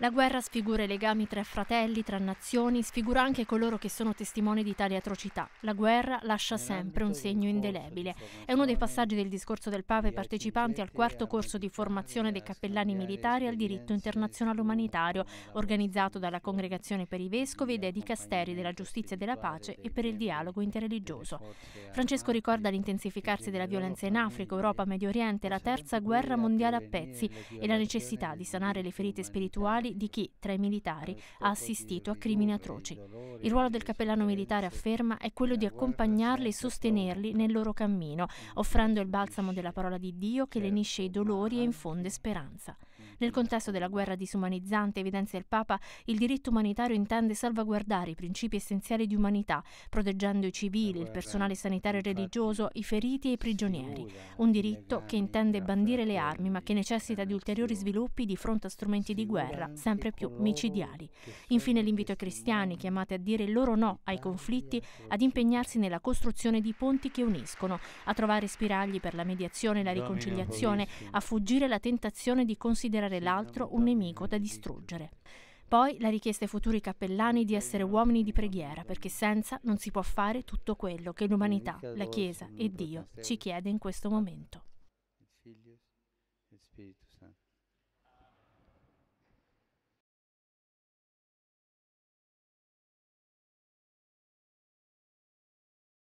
La guerra sfigura i legami tra fratelli, tra nazioni, sfigura anche coloro che sono testimoni di tali atrocità. La guerra lascia sempre un segno indelebile. È uno dei passaggi del discorso del Pave partecipanti al quarto corso di formazione dei cappellani militari al diritto internazionale umanitario, organizzato dalla Congregazione per i Vescovi e dei Dicasteri della Giustizia e della Pace e per il dialogo interreligioso. Francesco ricorda l'intensificarsi della violenza in Africa, Europa, Medio Oriente, la terza guerra mondiale a pezzi e la necessità di sanare le ferite spirituali familiari di chi, tra i militari, ha assistito a crimini atroci. Il ruolo del cappellano militare, afferma, è quello di accompagnarli e sostenerli nel loro cammino, offrendo il balsamo della parola di Dio che lenisce i dolori e certo. infonde speranza. Nel contesto della guerra disumanizzante, evidenzia il Papa, il diritto umanitario intende salvaguardare i principi essenziali di umanità, proteggendo i civili, il personale sanitario e religioso, i feriti e i prigionieri. Un diritto che intende bandire le armi, ma che necessita di ulteriori sviluppi di fronte a strumenti di guerra sempre più micidiali. Infine l'invito ai cristiani, chiamati a dire il loro no ai conflitti, ad impegnarsi nella costruzione di ponti che uniscono, a trovare spiragli per la mediazione e la riconciliazione, a fuggire la tentazione di considerare considerare l'altro un nemico da distruggere. Poi la richiesta ai futuri cappellani di essere uomini di preghiera, perché senza non si può fare tutto quello che l'umanità, la Chiesa e Dio ci chiede in questo momento.